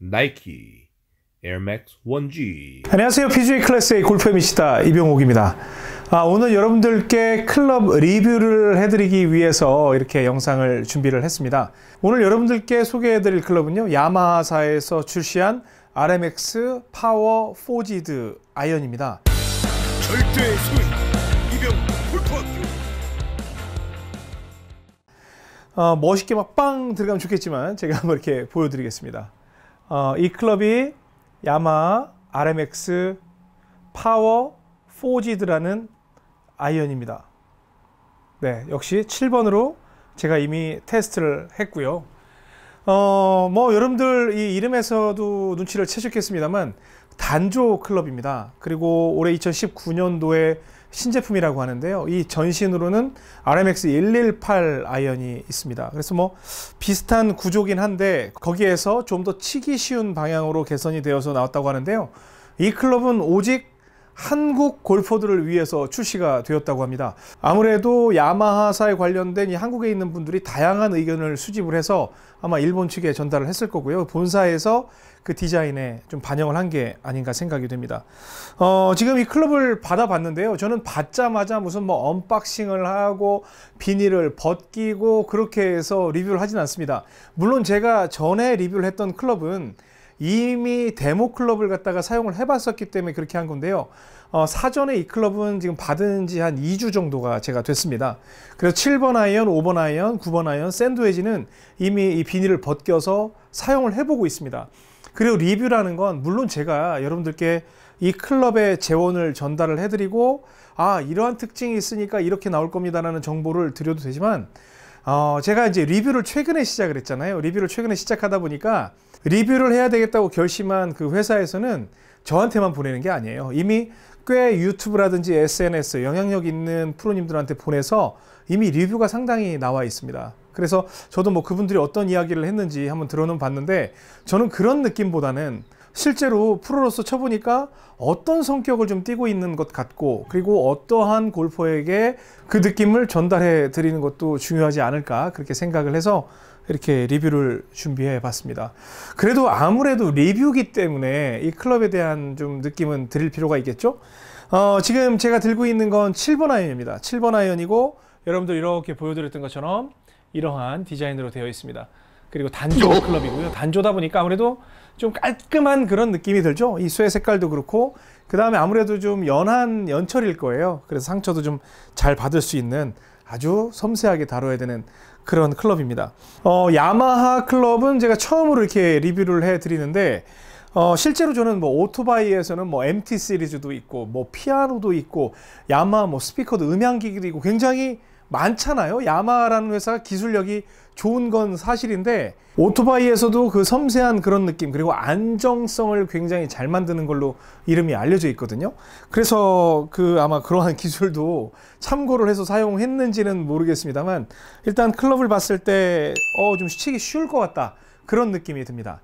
나이키 에어맥스 1G 안녕하세요 PGA 클래스의 골프의 미치다 이병옥입니다 아, 오늘 여러분들께 클럽 리뷰를 해드리기 위해서 이렇게 영상을 준비를 했습니다 오늘 여러분들께 소개해드릴 클럽은요 야마하사에서 출시한 RMX 파워 4G드 아이언입니다 절대 소위 이병 골프학교 어, 멋있게 막 빵 들어가면 좋겠지만 제가 한번 이렇게 보여드리겠습니다 어, 이 클럽이 야마 RMX 파워 4G드라는 아이언입니다. 네, 역시 7번으로 제가 이미 테스트를 했고요. 어, 뭐 여러분들 이 이름에서도 눈치를 채셨겠습니다만 단조 클럽입니다. 그리고 올해 2019년도에 신제품이라고 하는데요. 이 전신으로는 RMX 118 아이언이 있습니다. 그래서 뭐 비슷한 구조긴 한데 거기에서 좀 더 치기 쉬운 방향으로 개선이 되어서 나왔다고 하는데요. 이 클럽은 오직 한국 골퍼들을 위해서 출시가 되었다고 합니다. 아무래도 야마하사에 관련된 이 한국에 있는 분들이 다양한 의견을 수집을 해서 아마 일본 측에 전달을 했을 거고요. 본사에서 그 디자인에 좀 반영을 한 게 아닌가 생각이 됩니다. 어, 지금 이 클럽을 받아봤는데요. 저는 받자마자 무슨 뭐 언박싱을 하고 비닐을 벗기고 그렇게 해서 리뷰를 하진 않습니다. 물론 제가 전에 리뷰를 했던 클럽은 이미 데모 클럽을 갖다가 사용을 해봤었기 때문에 그렇게 한 건데요. 어, 사전에 이 클럽은 지금 받은 지 한 2주 정도가 제가 됐습니다. 그래서 7번 아이언, 5번 아이언, 9번 아이언, 샌드웨지는 이미 이 비닐을 벗겨서 사용을 해보고 있습니다. 그리고 리뷰라는 건 물론 제가 여러분들께 이 클럽의 재원을 전달을 해드리고 아 이러한 특징이 있으니까 이렇게 나올 겁니다라는 정보를 드려도 되지만 어, 제가 이제 리뷰를 최근에 시작을 했잖아요. 리뷰를 최근에 시작하다 보니까 리뷰를 해야 되겠다고 결심한 그 회사에서는 저한테만 보내는 게 아니에요. 이미 꽤 유튜브라든지 SNS 영향력 있는 프로님들한테 보내서 이미 리뷰가 상당히 나와 있습니다. 그래서 저도 뭐 그분들이 어떤 이야기를 했는지 한번 들어는 봤는데 저는 그런 느낌보다는 실제로 프로로서 쳐보니까 어떤 성격을 좀 띠고 있는 것 같고 그리고 어떠한 골퍼에게 그 느낌을 전달해 드리는 것도 중요하지 않을까 그렇게 생각을 해서 이렇게 리뷰를 준비해 봤습니다. 그래도 아무래도 리뷰기 때문에 이 클럽에 대한 좀 느낌은 드릴 필요가 있겠죠? 어, 지금 제가 들고 있는 건 7번 아이언입니다. 7번 아이언이고 여러분들 이렇게 보여드렸던 것처럼 이러한 디자인으로 되어 있습니다. 그리고 단조 어? 클럽이고요. 단조다 보니까 아무래도 좀 깔끔한 그런 느낌이 들죠. 이 쇠 색깔도 그렇고 그 다음에 아무래도 좀 연한 연철일 거예요. 그래서 상처도 좀 잘 받을 수 있는 아주 섬세하게 다뤄야 되는 그런 클럽입니다. 어, 야마하 클럽은 제가 처음으로 이렇게 리뷰를 해드리는데 어, 실제로 저는 뭐 오토바이에서는 뭐 MT 시리즈도 있고 뭐 피아노도 있고 야마뭐 스피커도 음향기기도 있고 굉장히 많잖아요. 야마라는 회사가 기술력이 좋은 건 사실인데 오토바이에서도 그 섬세한 그런 느낌 그리고 안정성을 굉장히 잘 만드는 걸로 이름이 알려져 있거든요. 그래서 그 아마 그러한 기술도 참고를 해서 사용했는지는 모르겠습니다만 일단 클럽을 봤을 때 어 좀 시치기 쉬울 것 같다 그런 느낌이 듭니다.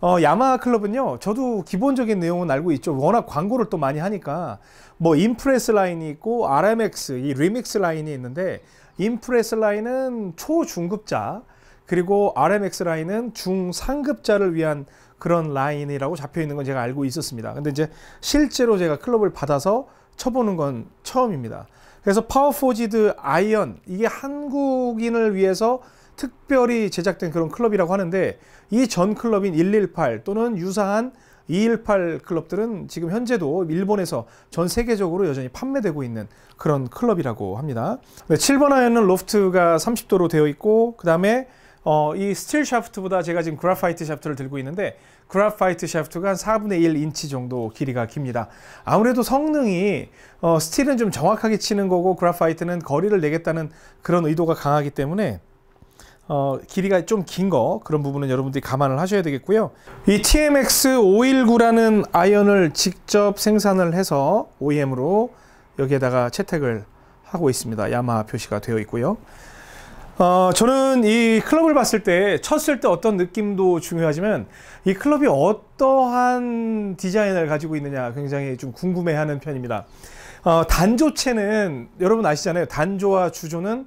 어, 야마하 클럽은요, 저도 기본적인 내용은 알고 있죠. 워낙 광고를 또 많이 하니까, 뭐, 인프레스 라인이 있고, RMX, 이 리믹스 라인이 있는데, 인프레스 라인은 초중급자, 그리고 RMX 라인은 중상급자를 위한 그런 라인이라고 잡혀 있는 건 제가 알고 있었습니다. 근데 이제 실제로 제가 클럽을 받아서 쳐보는 건 처음입니다. 그래서 파워포지드 아이언 이게 한국인을 위해서 특별히 제작된 그런 클럽이라고 하는데 이 전 클럽인 118 또는 유사한 218 클럽들은 지금 현재도 일본에서 전 세계적으로 여전히 판매되고 있는 그런 클럽이라고 합니다. 네, 7번 아이언은 로프트가 30도로 되어 있고 그 다음에 어, 이 스틸 샤프트보다 제가 지금 그라파이트 샤프트를 들고 있는데 그라파이트 샤프트가 한 4분의 1 인치 정도 길이가 깁니다. 아무래도 성능이 어, 스틸은 좀 정확하게 치는 거고 그라파이트는 거리를 내겠다는 그런 의도가 강하기 때문에 어, 길이가 좀 긴 거 그런 부분은 여러분들이 감안을 하셔야 되겠고요. 이 TMX 519라는 아이언을 직접 생산을 해서 OEM으로 여기에다가 채택을 하고 있습니다. 야마하 표시가 되어 있고요. 어, 저는 이 클럽을 봤을 때 쳤을 때 어떤 느낌도 중요하지만 이 클럽이 어떠한 디자인을 가지고 있느냐 굉장히 좀 궁금해하는 편입니다. 어, 단조체는 여러분 아시잖아요. 단조와 주조는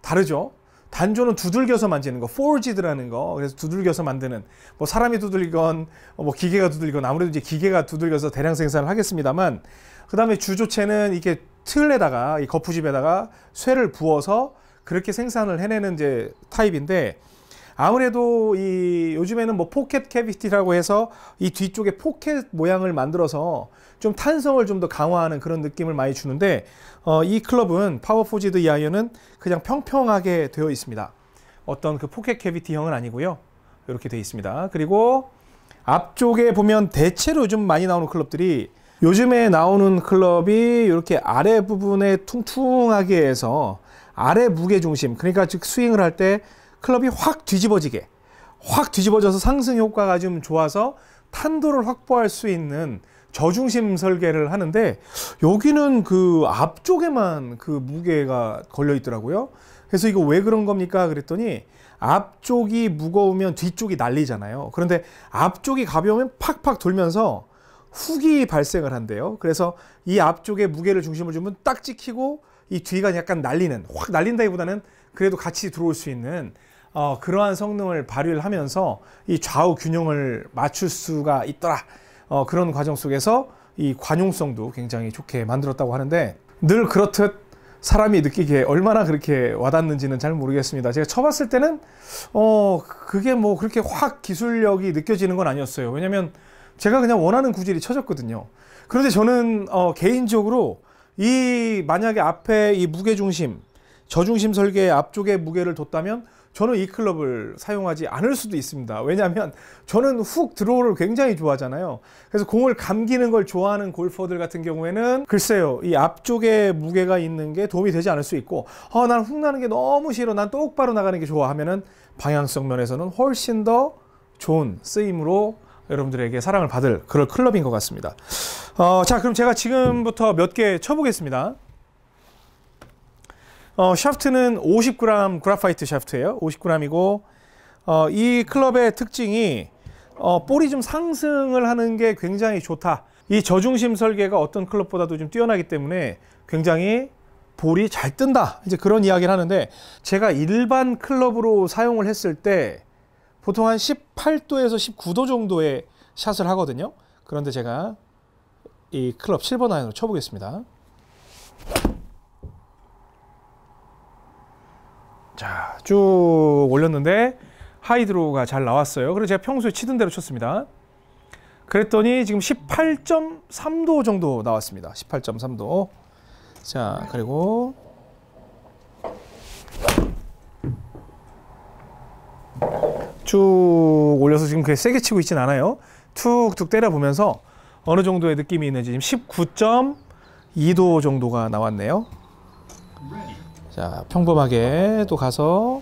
다르죠. 단조는 두들겨서 만지는 거, forged라는 거. 그래서 두들겨서 만드는 뭐 사람이 두들건 뭐 기계가 두들건 아무래도 이제 기계가 두들겨서 대량 생산을 하겠습니다만 그다음에 주조체는 이렇게 틀에다가 이 거푸집에다가 쇠를 부어서 그렇게 생산을 해내는 이제 타입인데 아무래도 이 요즘에는 뭐 포켓 캐비티라고 해서 이 뒤쪽에 포켓 모양을 만들어서 좀 탄성을 좀 더 강화하는 그런 느낌을 많이 주는데 어, 이 클럽은 파워포지드 이하이어는 그냥 평평하게 되어 있습니다. 어떤 그 포켓 캐비티형은 아니고요. 이렇게 되어 있습니다. 그리고 앞쪽에 보면 대체로 좀 많이 나오는 클럽들이 요즘에 나오는 클럽이 이렇게 아래 부분에 퉁퉁하게 해서 아래 무게 중심 그러니까 즉 스윙을 할때 클럽이 확 뒤집어지게 확 뒤집어져서 상승 효과가 좀 좋아서 탄도를 확보할 수 있는 저중심 설계를 하는데 여기는 그 앞쪽에만 그 무게가 걸려 있더라고요. 그래서 이거 왜 그런 겁니까? 그랬더니 앞쪽이 무거우면 뒤쪽이 날리잖아요. 그런데 앞쪽이 가벼우면 팍팍 돌면서 훅이 발생을 한대요. 그래서 이 앞쪽에 무게를 중심을 주면 딱 찍히고 이 뒤가 약간 날리는 확 날린다기보다는 그래도 같이 들어올 수 있는 어, 그러한 성능을 발휘를 하면서 이 좌우 균형을 맞출 수가 있더라. 어, 그런 과정 속에서 이 관용성도 굉장히 좋게 만들었다고 하는데 늘 그렇듯 사람이 느끼기에 얼마나 그렇게 와닿는지는 잘 모르겠습니다. 제가 쳐봤을 때는 어 그게 뭐 그렇게 확 기술력이 느껴지는 건 아니었어요. 왜냐면 제가 그냥 원하는 구질이 쳐졌거든요. 그런데 저는 어 개인적으로 이 만약에 앞에 이 무게 중심 저중심 설계의 앞쪽에 무게를 뒀다면 저는 이 클럽을 사용하지 않을 수도 있습니다. 왜냐하면 저는 훅 드로우를 굉장히 좋아하잖아요. 그래서 공을 감기는 걸 좋아하는 골퍼들 같은 경우에는 글쎄요, 이 앞쪽에 무게가 있는 게 도움이 되지 않을 수 있고, 어, 아, 난 훅 나는 게 너무 싫어, 난 똑바로 나가는 게 좋아 하면은 방향성 면에서는 훨씬 더 좋은 쓰임으로 여러분들에게 사랑을 받을 그럴 클럽인 것 같습니다. 어, 자, 그럼 제가 지금부터 몇 개 쳐보겠습니다. 어, 샤프트는 50g 그라파이트 샤프트예요. 50g이고 어, 이 클럽의 특징이 어, 볼이 좀 상승을 하는 게 굉장히 좋다. 이 저중심 설계가 어떤 클럽보다도 좀 뛰어나기 때문에 굉장히 볼이 잘 뜬다. 이제 그런 이야기를 하는데 제가 일반 클럽으로 사용을 했을 때 보통 한 18도에서 19도 정도의 샷을 하거든요. 그런데 제가 이 클럽 7번 아이언으로 쳐보겠습니다. 자, 쭉 올렸는데 하이드로가 잘 나왔어요. 그래서 제가 평소에 치던 대로 쳤습니다. 그랬더니 지금 18.3도 정도 나왔습니다. 18.3도. 자, 그리고 쭉 올려서 지금 그게 세게 치고 있진 않아요. 툭툭 때려보면서 어느 정도의 느낌이 있는지 지금 19.2도 정도가 나왔네요. 자, 평범하게 또 가서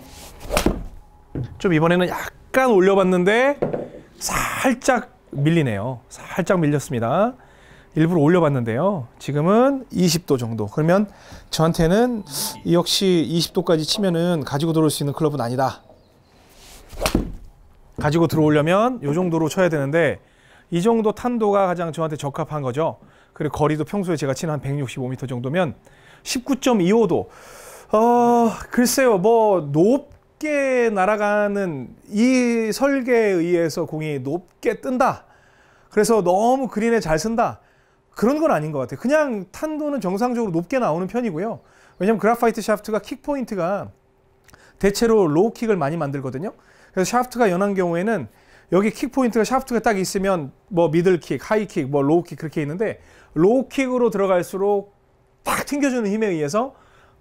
좀 이번에는 약간 올려봤는데 살짝 밀리네요. 살짝 밀렸습니다. 일부러 올려봤는데요. 지금은 20도 정도. 그러면 저한테는 역시 20도까지 치면은 가지고 들어올 수 있는 클럽은 아니다. 가지고 들어오려면 이 정도로 쳐야 되는데 이 정도 탄도가 가장 저한테 적합한 거죠. 그리고 거리도 평소에 제가 치는 한 165m 정도면 19.25도. 어, 글쎄요. 뭐 높게 날아가는 이 설계에 의해서 공이 높게 뜬다. 그래서 너무 그린에 잘 쓴다. 그런 건 아닌 것 같아요. 그냥 탄도는 정상적으로 높게 나오는 편이고요. 왜냐면 그라파이트 샤프트가 킥 포인트가 대체로 로우 킥을 많이 만들거든요. 그래서 샤프트가 연한 경우에는 여기 킥 포인트가 샤프트가 딱 있으면 뭐 미들 킥, 하이 킥, 뭐 로우 킥 그렇게 있는데 로우 킥으로 들어갈수록 팍 튕겨주는 힘에 의해서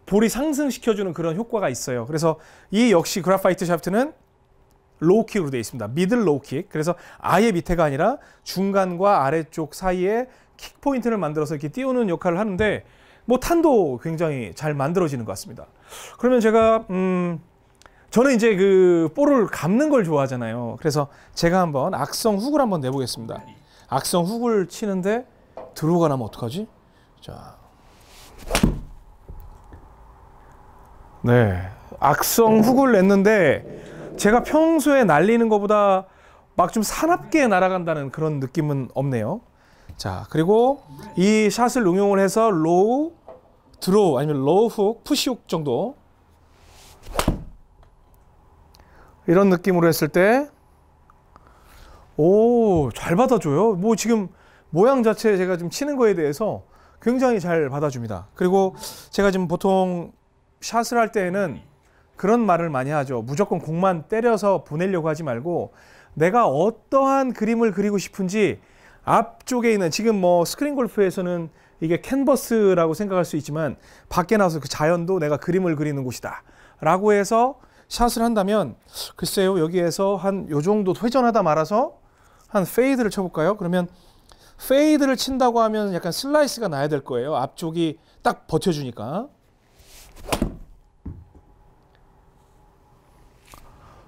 볼이 상승시켜주는 그런 효과가 있어요. 그래서 이 역시 그라파이트 샤프트는 로우킥으로 되어 있습니다. 미들 로우킥. 그래서 아예 밑에가 아니라 중간과 아래쪽 사이에 킥 포인트를 만들어서 이렇게 띄우는 역할을 하는데 뭐 탄도 굉장히 잘 만들어지는 것 같습니다. 그러면 제가 음 저는 이제 그 볼을 감는 걸 좋아하잖아요. 그래서 제가 한번 악성 훅을 한번 내보겠습니다. 악성 훅을 치는데 들어가나면 어떡하지? 자. 네. 악성 훅을 네. 냈는데 제가 평소에 날리는 것보다 막 좀 사납게 날아간다는 그런 느낌은 없네요. 자, 그리고 이 샷을 응용을 해서 로우, 드로우 아니면 로우 훅, 푸시 훅 정도 이런 느낌으로 했을 때 오, 잘 받아줘요. 뭐 지금 모양 자체 제가 지금 치는 거에 대해서 굉장히 잘 받아줍니다. 그리고 제가 지금 보통 샷을 할 때에는 그런 말을 많이 하죠. 무조건 공만 때려서 보내려고 하지 말고 내가 어떠한 그림을 그리고 싶은지 앞쪽에 있는 지금 뭐 스크린 골프에서는 이게 캔버스라고 생각할 수 있지만 밖에 나와서 그 자연도 내가 그림을 그리는 곳이다. 라고 해서 샷을 한다면 글쎄요 여기에서 한 요 정도 회전하다 말아서 한 페이드를 쳐볼까요? 그러면 페이드를 친다고 하면 약간 슬라이스가 나야 될 거예요. 앞쪽이 딱 버텨주니까.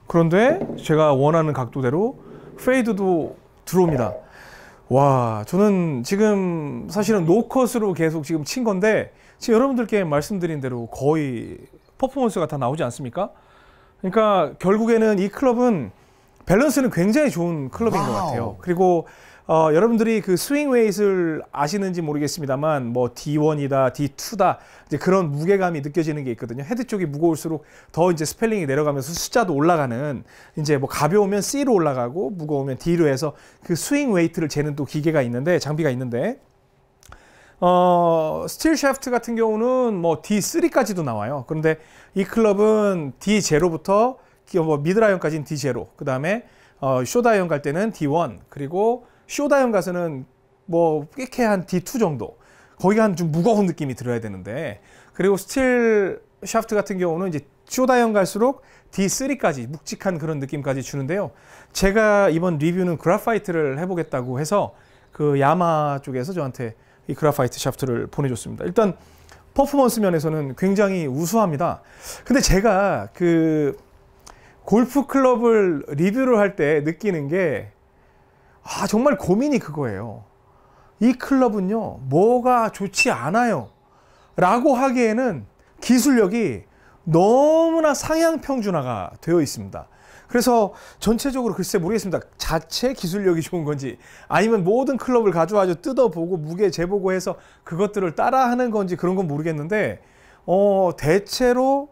그런데 제가 원하는 각도대로 페이드도 들어옵니다. 와, 저는 지금 사실은 노컷으로 계속 지금 친 건데 지금 여러분들께 말씀드린 대로 거의 퍼포먼스가 다 나오지 않습니까? 그러니까 결국에는 이 클럽은 밸런스는 굉장히 좋은 클럽인 와우. 것 같아요. 그리고 어, 여러분들이 그 스윙 웨이트를 아시는지 모르겠습니다만 뭐 D1이다, D2다 이제 그런 무게감이 느껴지는 게 있거든요. 헤드 쪽이 무거울수록 더 이제 스펠링이 내려가면서 숫자도 올라가는 이제 뭐 가벼우면 C로 올라가고 무거우면 D로 해서 그 스윙 웨이트를 재는 또 기계가 있는데 장비가 있는데 어, 스틸 샤프트 같은 경우는 뭐 D3까지도 나와요. 그런데 이 클럽은 D0부터 뭐 미드라이언까지는 D0, 그 다음에 어, 쇼다이언 갈 때는 D1, 그리고 쇼다형 가서는 뭐꽤케한 D2 정도 거기가 한좀 무거운 느낌이 들어야 되는데 그리고 스틸 샤프트 같은 경우는 이제 쇼다형 갈수록 D3까지 묵직한 그런 느낌까지 주는데요. 제가 이번 리뷰는 그라파이트를 해보겠다고 해서 그 야마 쪽에서 저한테 이 그라파이트 샤프트를 보내줬습니다. 일단 퍼포먼스 면에서는 굉장히 우수합니다. 근데 제가 그 골프 클럽을 리뷰를 할 때 느끼는 게 아, 정말 고민이 그거예요. 이 클럽은요, 뭐가 좋지 않아요. 라고 하기에는 기술력이 너무나 상향 평준화가 되어 있습니다. 그래서 전체적으로 글쎄 모르겠습니다. 자체 기술력이 좋은 건지 아니면 모든 클럽을 가져와서 뜯어보고 무게 재보고 해서 그것들을 따라하는 건지 그런 건 모르겠는데 어 대체로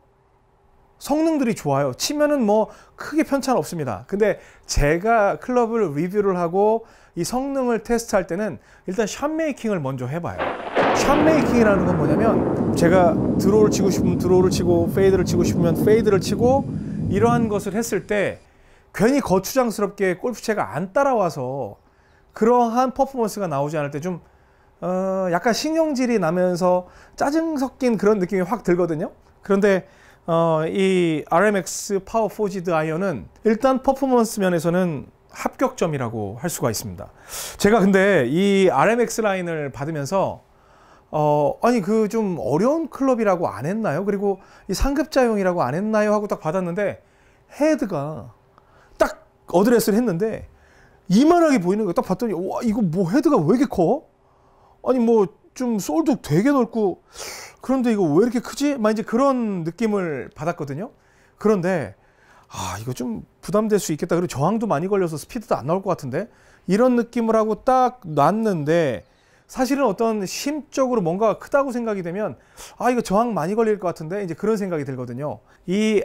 성능들이 좋아요. 치면은 뭐 크게 편차는 없습니다. 근데 제가 클럽을 리뷰를 하고 이 성능을 테스트할 때는 일단 샷 메이킹을 먼저 해봐요. 샷 메이킹이라는 건 뭐냐면 제가 드로우를 치고 싶으면 드로우를 치고 페이드를 치고 싶으면 페이드를 치고 이러한 것을 했을 때 괜히 거추장스럽게 골프채가 안 따라와서 그러한 퍼포먼스가 나오지 않을 때좀 어 약간 신경질이 나면서 짜증 섞인 그런 느낌이 확 들거든요. 그런데 어, 이 RMX 파워 포지드 아이언은 일단 퍼포먼스 면에서는 합격점이라고 할 수가 있습니다. 제가 근데 이 RMX 라인을 받으면서 어, 아니 그 좀 어려운 클럽이라고 안 했나요? 그리고 이 상급자용이라고 안 했나요? 하고 딱 받았는데 헤드가 딱 어드레스를 했는데 이만하게 보이는 거 딱 봤더니 와 이거 뭐 헤드가 왜 이렇게 커? 아니 뭐좀 솔도 되게 넓고 그런데 이거 왜 이렇게 크지? 막 이제 그런 느낌을 받았거든요. 그런데 아 이거 좀 부담될 수 있겠다. 그리고 저항도 많이 걸려서 스피드도 안 나올 것 같은데 이런 느낌을 하고 딱 놨는데 사실은 어떤 심적으로 뭔가 크다고 생각이 되면 아 이거 저항 많이 걸릴 것 같은데 이제 그런 생각이 들거든요. 이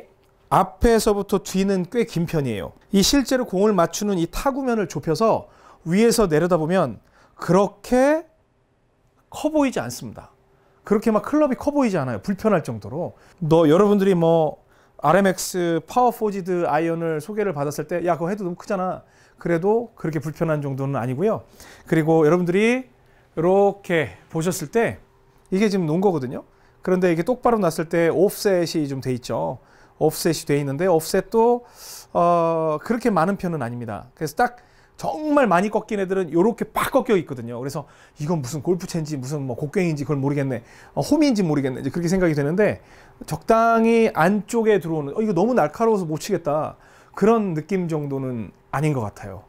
앞에서부터 뒤는 꽤 긴 편이에요. 이 실제로 공을 맞추는 이 타구면을 좁혀서 위에서 내려다보면 그렇게 커 보이지 않습니다. 그렇게 막 클럽이 커 보이지 않아요. 불편할 정도로. 너 여러분들이 뭐 RMX 파워 포지드 아이언을 소개를 받았을 때 야 그거 해도 너무 크잖아. 그래도 그렇게 불편한 정도는 아니고요. 그리고 여러분들이 이렇게 보셨을 때 이게 지금 놓은 거거든요. 그런데 이게 똑바로 났을 때옵셋이좀 돼 있죠. 옵셋이돼 있는데 옵셋도 어, 그렇게 많은 편은 아닙니다. 그래서 딱 정말 많이 꺾인 애들은 이렇게 팍 꺾여 있거든요. 그래서 이건 무슨 골프채인지 무슨 뭐 곡괭인지 그걸 모르겠네. 어, 홈인지 모르겠네. 이제 그렇게 생각이 되는데 적당히 안쪽에 들어오는 어, 이거 너무 날카로워서 못 치겠다. 그런 느낌 정도는 아닌 것 같아요.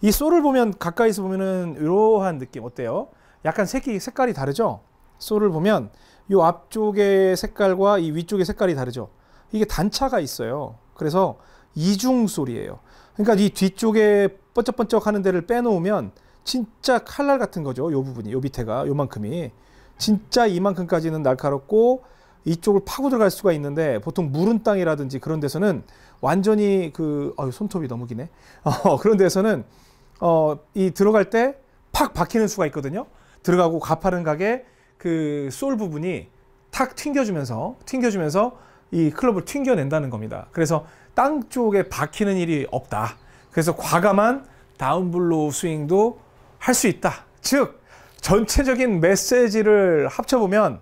이 솔을 보면 가까이서 보면은 이러한 느낌 어때요? 약간 색이 색깔이 다르죠? 솔을 보면 이 앞쪽의 색깔과 이 위쪽의 색깔이 다르죠? 이게 단차가 있어요. 그래서 이중 솔이에요. 그러니까 이 뒤쪽에 번쩍번쩍 하는 데를 빼놓으면 진짜 칼날 같은 거죠. 요 부분이, 요 밑에가, 요만큼이. 진짜 이만큼까지는 날카롭고 이쪽을 파고 들어갈 수가 있는데 보통 무른 땅이라든지 그런 데서는 완전히 그, 어, 손톱이 너무 기네. 어, 그런 데서는 어, 이 들어갈 때 팍 박히는 수가 있거든요. 들어가고 가파른 각에 그 솔 부분이 탁 튕겨주면서, 튕겨주면서 이 클럽을 튕겨낸다는 겁니다. 그래서 땅 쪽에 박히는 일이 없다. 그래서 과감한 다운블로우 스윙도 할 수 있다. 즉 전체적인 메시지를 합쳐보면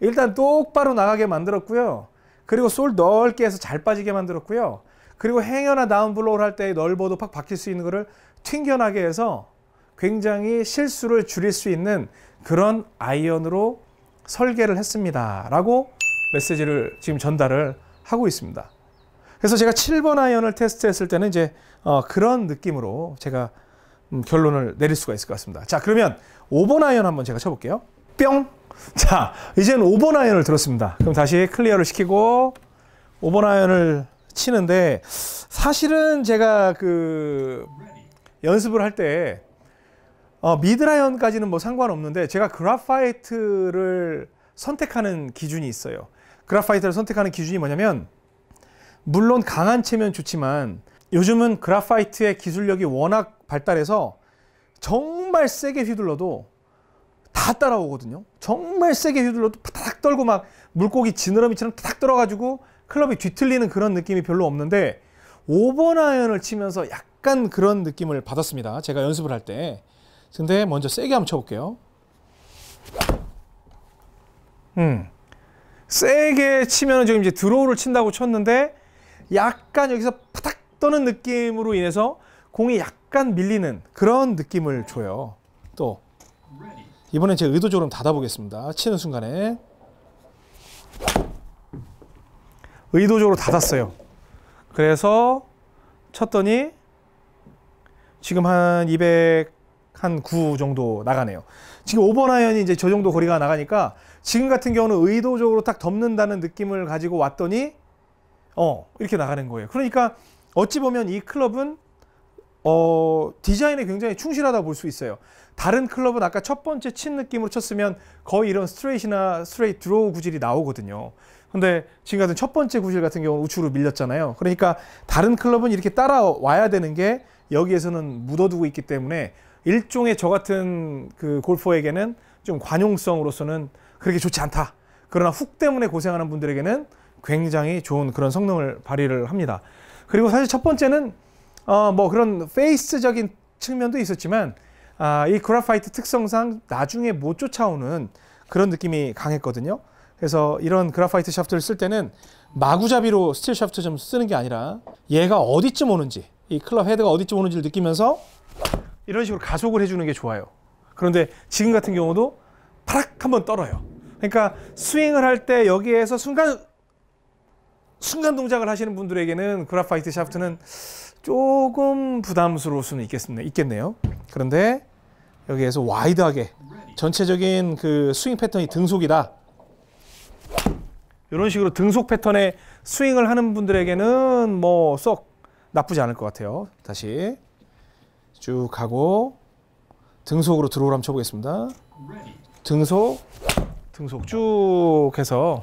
일단 똑바로 나가게 만들었고요. 그리고 솔 넓게 해서 잘 빠지게 만들었고요. 그리고 행여나 다운블로우를 할 때 넓어도 팍 박힐 수 있는 것을 튕겨나게 해서 굉장히 실수를 줄일 수 있는 그런 아이언으로 설계를 했습니다. 라고 메시지를 지금 전달을 하고 있습니다. 그래서 제가 7번 아이언을 테스트했을 때는 이제 어, 그런 느낌으로 제가 음, 결론을 내릴 수가 있을 것 같습니다. 자, 그러면 5번 아이언 한번 제가 쳐볼게요. 뿅! 자, 이제는 5번 아이언을 들었습니다. 그럼 다시 클리어를 시키고 5번 아이언을 치는데 사실은 제가 그 연습을 할때 어, 미드라이언까지는 뭐 상관없는데 제가 그라파이트를 선택하는 기준이 있어요. 그라파이트를 선택하는 기준이 뭐냐면 물론 강한 채면 좋지만 요즘은 그라파이트의 기술력이 워낙 발달해서 정말 세게 휘둘러도 다 따라오거든요. 정말 세게 휘둘러도 탁 떨고 막 물고기 지느러미처럼 탁 떨어가지고 클럽이 뒤틀리는 그런 느낌이 별로 없는데 5번 아이언을 치면서 약간 그런 느낌을 받았습니다. 제가 연습을 할 때. 근데 먼저 세게 한번 쳐볼게요. 음. 세게 치면 지금 이제 드로우를 친다고 쳤는데 약간 여기서 파닥 떠는 느낌으로 인해서 공이 약간 밀리는 그런 느낌을 줘요. 또 이번엔 제가 의도적으로 닫아보겠습니다. 치는 순간에 의도적으로 닫았어요. 그래서 쳤더니 지금 한 200, 한 9 정도 나가네요. 지금 5번 아이이 이제 저 정도 거리가 나가니까 지금 같은 경우는 의도적으로 딱 덮는다는 느낌을 가지고 왔더니 어, 이렇게 나가는 거예요. 그러니까 어찌 보면 이 클럽은 어, 디자인에 굉장히 충실하다 볼 수 있어요. 다른 클럽은 아까 첫 번째 친 느낌으로 쳤으면 거의 이런 스트레이트나 스트레이트 드로우 구질이 나오거든요. 근데 지금 같은 첫 번째 구질 같은 경우는 우측으로 밀렸잖아요. 그러니까 다른 클럽은 이렇게 따라와야 되는 게 여기에서는 묻어두고 있기 때문에 일종의 저 같은 그 골퍼에게는 좀 관용성으로서는 그렇게 좋지 않다. 그러나 훅 때문에 고생하는 분들에게는 굉장히 좋은 그런 성능을 발휘를 합니다. 그리고 사실 첫 번째는 어, 뭐 그런 페이스적인 측면도 있었지만 아, 이 그래파이트 특성상 나중에 못 쫓아오는 그런 느낌이 강했거든요. 그래서 이런 그래파이트 샤프트를 쓸 때는 마구잡이로 스틸 샤프트 좀 쓰는 게 아니라 얘가 어디쯤 오는지 이 클럽 헤드가 어디쯤 오는지를 느끼면서 이런 식으로 가속을 해주는 게 좋아요. 그런데 지금 같은 경우도 파락 한번 떨어요. 그러니까 스윙을 할 때 여기에서 순간 순간 동작을 하시는 분들에게는 그라파이트 샤프트는 조금 부담스러울 수는 있겠습니다. 있겠네요. 그런데 여기에서 와이드하게 전체적인 그 스윙 패턴이 등속이다. 이런 식으로 등속 패턴의 스윙을 하는 분들에게는 뭐 썩 나쁘지 않을 것 같아요. 다시 쭉 가고 등속으로 들어오람 쳐보겠습니다. 등속, 등속 쭉 해서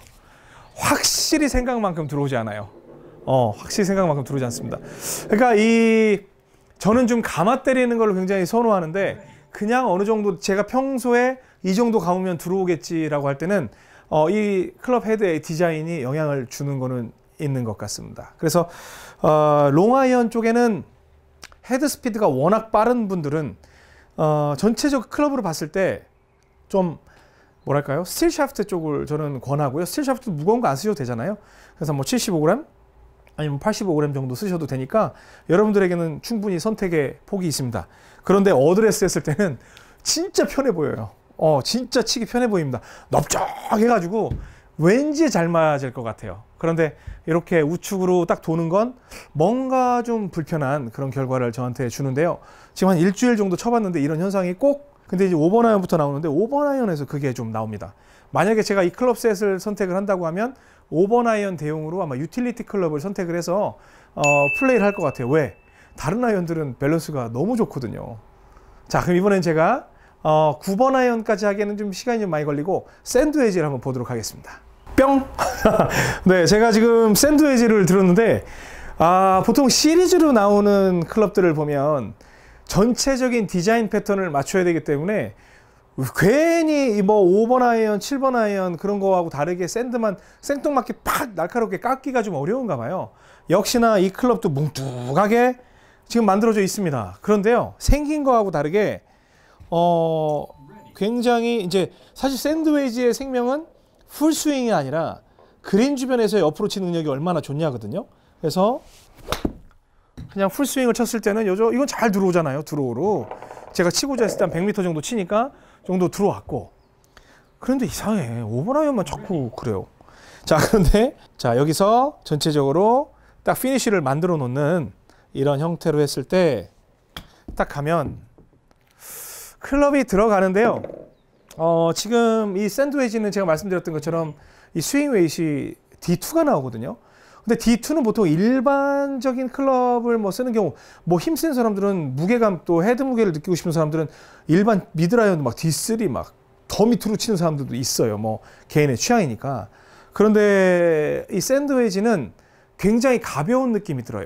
확실히 생각만큼 들어오지 않아요. 어, 확실히 생각만큼 들어오지 않습니다. 그러니까 이 저는 좀 감아 때리는 걸 굉장히 선호하는데 그냥 어느 정도 제가 평소에 이 정도 감으면 들어오겠지라고 할 때는 어, 이 클럽 헤드의 디자인이 영향을 주는 거는 있는 것 같습니다. 그래서 어, 롱아이언 쪽에는 헤드 스피드가 워낙 빠른 분들은 어, 전체적 클럽으로 봤을 때좀 뭐랄까요? 스틸 샤프트 쪽을 저는 권하고요. 스틸 샤프트 무거운 거 안 쓰셔도 되잖아요. 그래서 뭐 75g 아니면 85g 정도 쓰셔도 되니까 여러분들에게는 충분히 선택의 폭이 있습니다. 그런데 어드레스 했을 때는 진짜 편해 보여요. 어, 진짜 치기 편해 보입니다. 넓적해가지고 왠지 잘 맞을 것 같아요. 그런데 이렇게 우측으로 딱 도는 건 뭔가 좀 불편한 그런 결과를 저한테 주는데요. 지금 한 일주일 정도 쳐봤는데 이런 현상이 꼭 근데 이제 5번 아이언부터 나오는데 5번 아이언에서 그게 좀 나옵니다. 만약에 제가 이 클럽 셋을 선택을 한다고 하면 5번 아이언 대용으로 아마 유틸리티 클럽을 선택을 해서 어, 플레이를 할 것 같아요. 왜? 다른 아이언들은 밸런스가 너무 좋거든요. 자, 그럼 이번엔 제가 어, 9번 아이언까지 하기에는 좀 시간이 좀 많이 걸리고 샌드웨지를 한번 보도록 하겠습니다. 뿅! 네, 제가 지금 샌드웨지를 들었는데 아, 보통 시리즈로 나오는 클럽들을 보면 전체적인 디자인 패턴을 맞춰야 되기 때문에 괜히 뭐 5번 아이언, 7번 아이언 그런 거하고 다르게 샌드만 생뚱맞게 팍 날카롭게 깎기가 좀 어려운가 봐요. 역시나 이 클럽도 뭉툭하게 지금 만들어져 있습니다. 그런데요. 생긴 거하고 다르게 어 굉장히 이제 사실 샌드웨이지의 생명은 풀스윙이 아니라 그린 주변에서옆으로치는 능력이 얼마나 좋냐거든요. 그래서 그냥 풀스윙을 쳤을 때는 요저 이건 잘 들어오잖아요. 드로우로. 제가 치고자 했을 때 한 100m 정도 치니까 정도 들어왔고. 그런데 이상해. 오버라이언만 자꾸 그래요. 자, 그런데 자, 여기서 전체적으로 딱 피니쉬를 만들어 놓는 이런 형태로 했을 때 딱 가면 클럽이 들어가는데요. 어, 지금 이 샌드웨지는 이 제가 말씀드렸던 것처럼 이 스윙 웨이시 D2가 나오거든요. 근데 D2는 보통 일반적인 클럽을 뭐 쓰는 경우 뭐 힘센 사람들은 무게감 또 헤드 무게를 느끼고 싶은 사람들은 일반 미드라이언도 막 D3 막 더 밑으로 치는 사람들도 있어요. 뭐 개인의 취향이니까. 그런데 이 샌드웨지는 굉장히 가벼운 느낌이 들어요.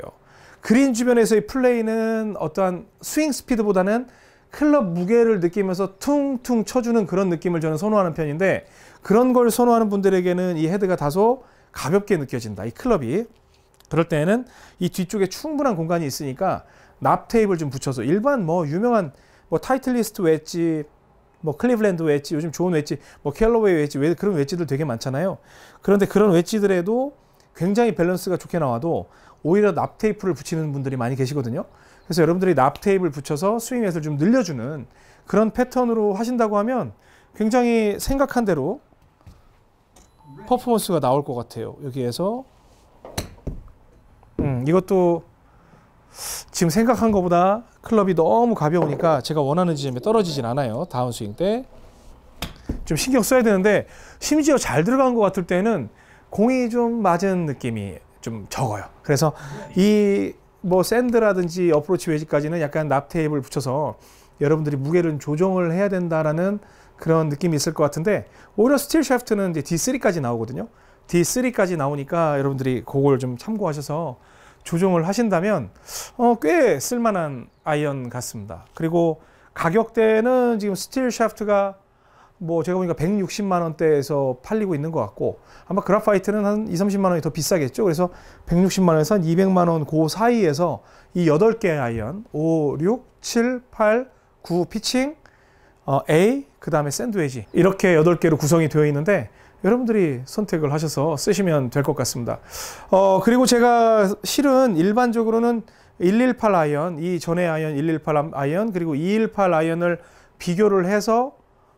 그린 주변에서의 플레이는 어떠한 스윙 스피드보다는 클럽 무게를 느끼면서 퉁퉁 쳐주는 그런 느낌을 저는 선호하는 편인데 그런 걸 선호하는 분들에게는 이 헤드가 다소 가볍게 느껴진다. 이 클럽이. 그럴 때는 이 뒤쪽에 충분한 공간이 있으니까 납 테이블 좀 붙여서 일반 뭐 유명한 뭐 타이틀리스트 웨지 뭐 클리블랜드 웨지 요즘 좋은 웨지 뭐 캘로웨이 웨지 그런 웨지들 되게 많잖아요. 그런데 그런 웨지들에도 굉장히 밸런스가 좋게 나와도 오히려 납 테이프를 붙이는 분들이 많이 계시거든요. 그래서 여러분들이 납테이블 붙여서 스윙 웨이를좀 늘려주는 그런 패턴으로 하신다고 하면 굉장히 생각한 대로 퍼포먼스가 나올 것 같아요. 여기에서 음, 이것도 지금 생각한 것보다 클럽이 너무 가벼우니까 제가 원하는 지점에 떨어지진 않아요. 다운스윙 때. 좀 신경 써야 되는데 심지어 잘 들어간 것 같을 때는 공이 좀 맞은 느낌이 좀 적어요. 그래서 이 뭐 샌드라든지 어프로치 웨지까지는 약간 납 테이블 붙여서 여러분들이 무게를 조정을 해야 된다라는 그런 느낌이 있을 것 같은데 오히려 스틸 샤프트는 이제 D3까지 나오거든요. D3까지 나오니까 여러분들이 그걸 좀 참고하셔서 조정을 하신다면 어, 꽤 쓸만한 아이언 같습니다. 그리고 가격대는 지금 스틸 샤프트가 뭐 제가 보니까 160만 원대에서 팔리고 있는 것 같고 아마 그라파이트는 한 2, 30만 원이 더 비싸겠죠. 그래서 160만 원에서 한 200만 원그 사이에서 이 8개의 아이언 5, 6, 7, 8, 9 피칭 어, A, 그 다음에 샌드웨지 이렇게 8개로 구성이 되어 있는데 여러분들이 선택을 하셔서 쓰시면 될 것 같습니다. 어, 그리고 제가 실은 일반적으로는 118 아이언, 이 전에 아이언 118 아이언, 그리고 218 아이언을 비교를 해서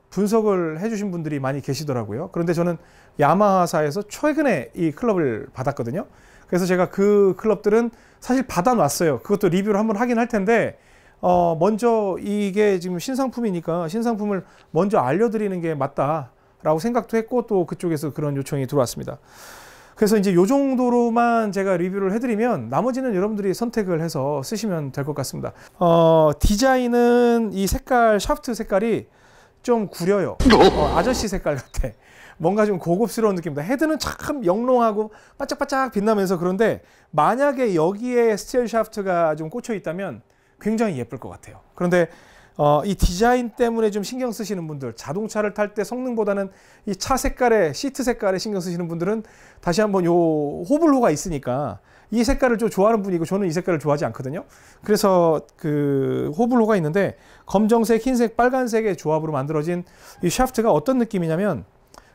분석을 해주신 분들이 많이 계시더라고요. 그런데 저는 야마하사에서 최근에 이 클럽을 받았거든요. 그래서 제가 그 클럽들은 사실 받아놨어요. 그것도 리뷰를 한번 하긴 할 텐데 어, 먼저 이게 지금 신상품이니까 신상품을 먼저 알려드리는 게 맞다라고 생각도 했고 또 그쪽에서 그런 요청이 들어왔습니다. 그래서 이제 요 정도로만 제가 리뷰를 해드리면 나머지는 여러분들이 선택을 해서 쓰시면 될 것 같습니다. 어, 디자인은 이 색깔, 샤프트 색깔이 좀 구려요. 어, 아저씨 색깔 같아. 뭔가 좀 고급스러운 느낌이다. 헤드는 참 영롱하고 반짝반짝 빛나면서 그런데 만약에 여기에 스틸 샤프트가 좀 꽂혀 있다면 굉장히 예쁠 것 같아요. 그런데 어, 이 디자인 때문에 좀 신경 쓰시는 분들, 자동차를 탈 때 성능보다는 이 차 색깔에 시트 색깔에 신경 쓰시는 분들은 다시 한번 요 호불호가 있으니까 이 색깔을 좀 좋아하는 분이고 저는 이 색깔을 좋아하지 않거든요. 그래서 그 호불호가 있는데 검정색, 흰색, 빨간색의 조합으로 만들어진 이 샤프트가 어떤 느낌이냐면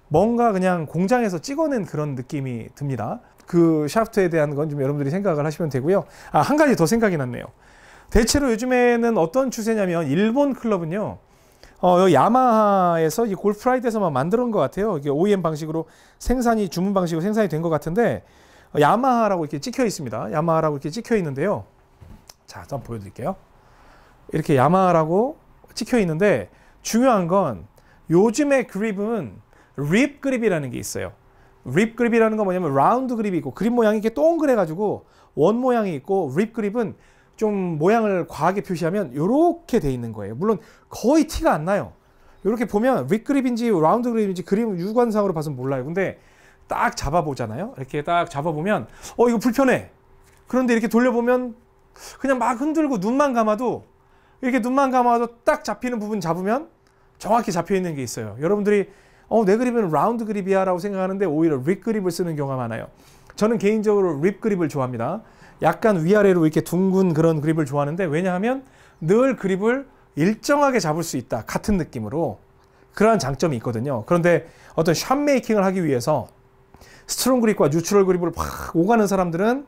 뭔가 그냥 공장에서 찍어낸 그런 느낌이 듭니다. 그 샤프트에 대한 건 좀 여러분들이 생각을 하시면 되고요. 아, 한 가지 더 생각이 났네요. 대체로 요즘에는 어떤 추세냐면 일본 클럽은요. 어, 야마하에서 이 골프라이드에서만 만드는것 같아요. 이게 OEM 방식으로 생산이 주문 방식으로 생산이 된 것 같은데 어, 야마하라고 이렇게 찍혀 있습니다. 야마하라고 이렇게 찍혀 있는데요. 자, 한번 보여드릴게요. 이렇게 야마하라고 찍혀 있는데 중요한 건 요즘의 그립은 립 그립이라는 게 있어요. 립 그립이라는 건 뭐냐면 라운드 그립이 있고 그립 모양이 이렇게 동그래 가지고 원 모양이 있고 립 그립은 좀 모양을 과하게 표시하면 이렇게 돼 있는 거예요. 물론 거의 티가 안 나요. 이렇게 보면 윗그립인지 라운드 그립인지 그림 유관상으로 봐서 몰라요. 근데 딱 잡아보잖아요. 이렇게 딱 잡아보면 어 이거 불편해. 그런데 이렇게 돌려보면 그냥 막 흔들고 눈만 감아도 이렇게 눈만 감아도 딱 잡히는 부분 잡으면 정확히 잡혀 있는 게 있어요. 여러분들이 어, 내그림은 라운드 그립이야 라고 생각하는데 오히려 윗 그립을 쓰는 경우가 많아요. 저는 개인적으로 윗 그립을 좋아합니다. 약간 위아래로 이렇게 둥근 그런 그립을 좋아하는데 왜냐하면 늘 그립을 일정하게 잡을 수 있다. 같은 느낌으로. 그러한 장점이 있거든요. 그런데 어떤 샷 메이킹을 하기 위해서 스트롱 그립과 뉴트럴 그립을 막 오가는 사람들은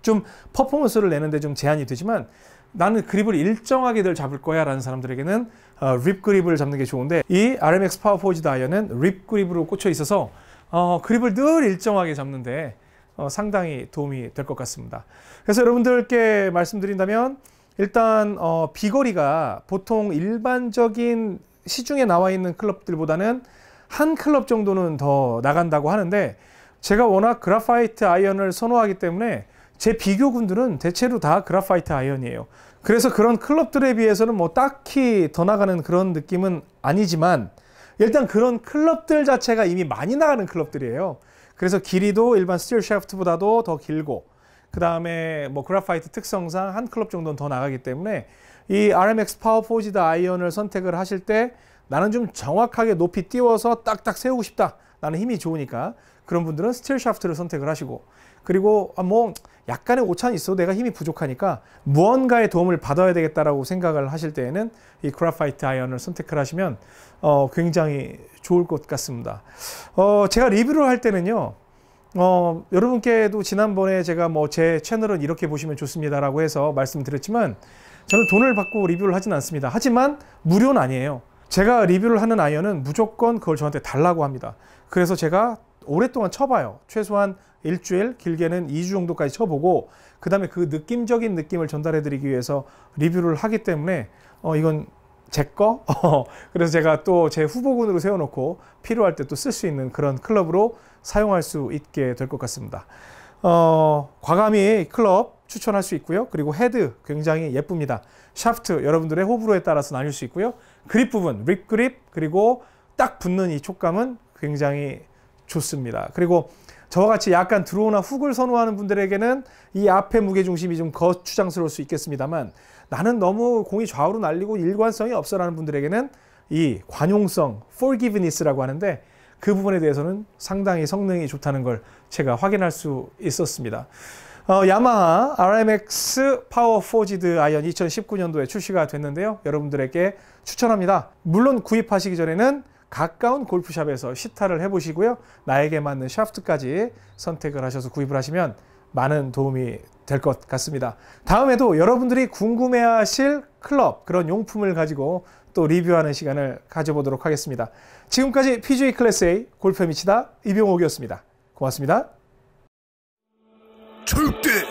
좀 퍼포먼스를 내는데 좀 제한이 되지만 나는 그립을 일정하게 늘 잡을 거야 라는 사람들에게는 어, 립 그립을 잡는 게 좋은데 이 RMX 파워 포지다이어는립 그립으로 꽂혀 있어서 어, 그립을 늘 일정하게 잡는데 어, 상당히 도움이 될 것 같습니다. 그래서 여러분들께 말씀드린다면 일단 어, 비거리가 보통 일반적인 시중에 나와 있는 클럽들보다는 한 클럽 정도는 더 나간다고 하는데 제가 워낙 그라파이트 아이언을 선호하기 때문에 제 비교군들은 대체로 다 그라파이트 아이언이에요. 그래서 그런 클럽들에 비해서는 뭐 딱히 더 나가는 그런 느낌은 아니지만 일단 그런 클럽들 자체가 이미 많이 나가는 클럽들이에요. 그래서 길이도 일반 스틸 샤프트보다도 더 길고 그 다음에 뭐 그래파이트 특성상 한 클럽 정도는 더 나가기 때문에 이 RMX 파워 포지드 아이언을 선택을 하실 때 나는 좀 정확하게 높이 띄워서 딱딱 세우고 싶다. 나는 힘이 좋으니까 그런 분들은 스틸 샤프트를 선택을 하시고 그리고 아, 뭐 약간의 오차는 있어도 내가 힘이 부족하니까 무언가의 도움을 받아야 되겠다라고 생각을 하실 때에는 이 크라파이트 아이언을 선택을 하시면 어, 굉장히 좋을 것 같습니다. 어, 제가 리뷰를 할 때는요. 어, 여러분께도 지난번에 제가 뭐 제 채널은 이렇게 보시면 좋습니다라고 해서 말씀드렸지만 저는 돈을 받고 리뷰를 하진 않습니다. 하지만 무료는 아니에요. 제가 리뷰를 하는 아이언은 무조건 그걸 저한테 달라고 합니다. 그래서 제가 오랫동안 쳐봐요. 최소한 일주일, 길게는 2주 정도까지 쳐보고 그 다음에 그 느낌적인 느낌을 전달해드리기 위해서 리뷰를 하기 때문에 어, 이건 제 거? 어, 그래서 제가 또 제 후보군으로 세워놓고 필요할 때 또 쓸 수 있는 그런 클럽으로 사용할 수 있게 될 것 같습니다. 어, 과감히 클럽 추천할 수 있고요. 그리고 헤드 굉장히 예쁩니다. 샤프트 여러분들의 호불호에 따라서 나뉠 수 있고요. 그립 부분, 립 그립 그리고 딱 붙는 이 촉감은 굉장히 좋습니다. 그리고 저와 같이 약간 드로우나 훅을 선호하는 분들에게는 이 앞에 무게중심이 좀 거추장스러울 수 있겠습니다만 나는 너무 공이 좌우로 날리고 일관성이 없어라는 분들에게는 이 관용성, forgiveness라고 하는데 그 부분에 대해서는 상당히 성능이 좋다는 걸 제가 확인할 수 있었습니다. 어, 야마하 RMX 파워 포지드 아이언 2019년도에 출시가 됐는데요. 여러분들에게 추천합니다. 물론 구입하시기 전에는 가까운 골프샵에서 시타를 해보시고요. 나에게 맞는 샤프트까지 선택을 하셔서 구입을 하시면 많은 도움이 될 것 같습니다. 다음에도 여러분들이 궁금해하실 클럽 그런 용품을 가지고 또 리뷰하는 시간을 가져보도록 하겠습니다. 지금까지 PGA 클래스 A 골프 의 미치다 이병옥이었습니다. 고맙습니다. 절대